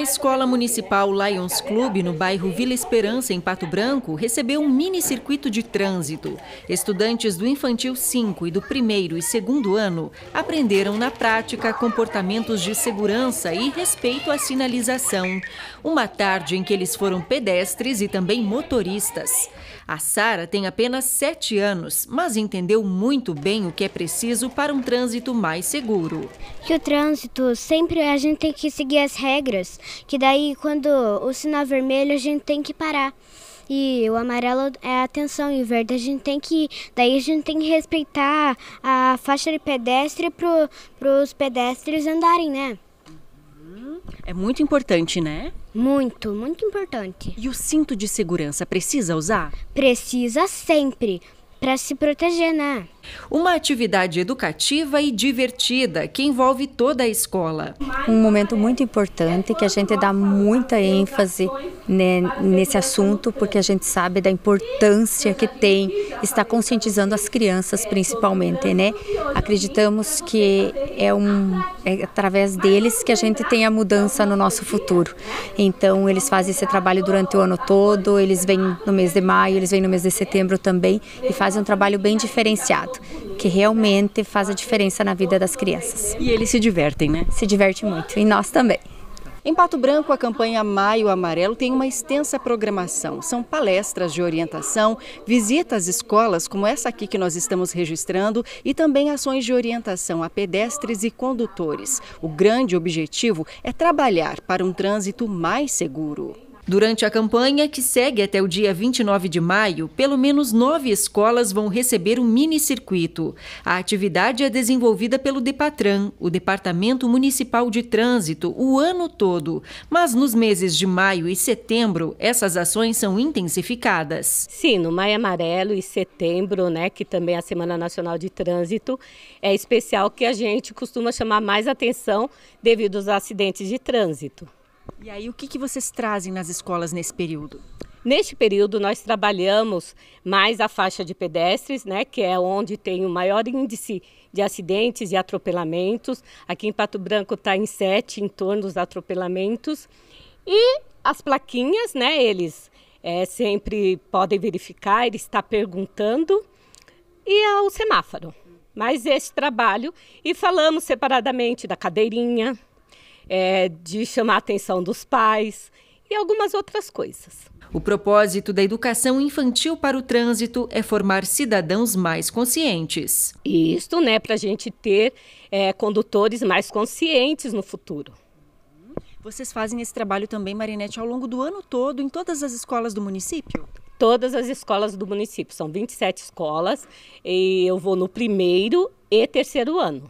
A Escola Municipal Lions Club no bairro Vila Esperança, em Pato Branco, recebeu um mini-circuito de trânsito. Estudantes do Infantil 5 e do primeiro e segundo ano aprenderam na prática comportamentos de segurança e respeito à sinalização. Uma tarde em que eles foram pedestres e também motoristas. A Sara tem apenas 7 anos, mas entendeu muito bem o que é preciso para um trânsito mais seguro. Que o trânsito sempre a gente tem que seguir as regras que daí, quando o sinal vermelho, a gente tem que parar. E o amarelo é atenção e o verde a gente tem que. Daí a gente tem que respeitar a faixa de pedestre para os pedestres andarem, né? É muito importante, né? Muito, muito importante. E o cinto de segurança precisa usar? Precisa sempre, para se proteger, né? Uma atividade educativa e divertida que envolve toda a escola. Um momento muito importante que a gente dá muita ênfase né, nesse assunto, porque a gente sabe da importância que tem estar conscientizando as crianças, principalmente. Né? Acreditamos que é, um, é através deles que a gente tem a mudança no nosso futuro. Então, eles fazem esse trabalho durante o ano todo, eles vêm no mês de maio, eles vêm no mês de setembro também e fazem um trabalho bem diferenciado que realmente faz a diferença na vida das crianças. E eles se divertem, né? Se divertem muito e nós também. Em Pato Branco, a campanha Maio Amarelo tem uma extensa programação. São palestras de orientação, visitas às escolas, como essa aqui que nós estamos registrando, e também ações de orientação a pedestres e condutores. O grande objetivo é trabalhar para um trânsito mais seguro. Durante a campanha, que segue até o dia 29 de maio, pelo menos nove escolas vão receber um minicircuito. A atividade é desenvolvida pelo Depatran, o Departamento Municipal de Trânsito, o ano todo. Mas nos meses de maio e setembro, essas ações são intensificadas. Sim, no Maio Amarelo e setembro, né, que também é a Semana Nacional de Trânsito, é especial que a gente costuma chamar mais atenção devido aos acidentes de trânsito. E aí, o que, que vocês trazem nas escolas nesse período? Neste período, nós trabalhamos mais a faixa de pedestres, né, que é onde tem o maior índice de acidentes e atropelamentos. Aqui em Pato Branco está em sete, em torno dos atropelamentos. E as plaquinhas, né, eles é, sempre podem verificar, ele está perguntando. E ao é semáforo. Mas esse trabalho, e falamos separadamente da cadeirinha, é, de chamar a atenção dos pais e algumas outras coisas. O propósito da educação infantil para o trânsito é formar cidadãos mais conscientes. Isto, né, para a gente ter é, condutores mais conscientes no futuro. Vocês fazem esse trabalho também, Marinete, ao longo do ano todo, em todas as escolas do município? Todas as escolas do município, são 27 escolas, e eu vou no primeiro e terceiro ano.